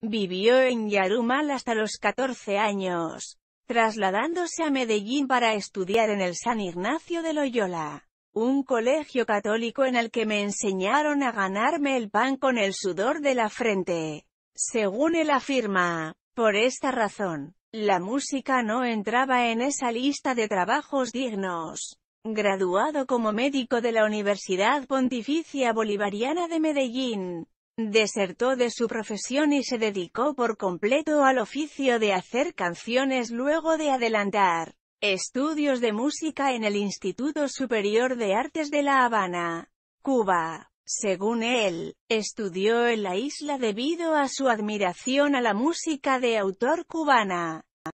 Vivió en Yarumal hasta los 14 años, trasladándose a Medellín para estudiar en el San Ignacio de Loyola, un colegio católico en el que me enseñaron a ganarme el pan con el sudor de la frente. Según él afirma, por esta razón, la música no entraba en esa lista de trabajos dignos. Graduado como médico de la Universidad Pontificia Bolivariana de Medellín, Desertó de su profesión y se dedicó por completo al oficio de hacer canciones luego de adelantar estudios de música en el Instituto Superior de Artes de La Habana, Cuba. Según él, estudió en la isla debido a su admiración a la música de autor cubana.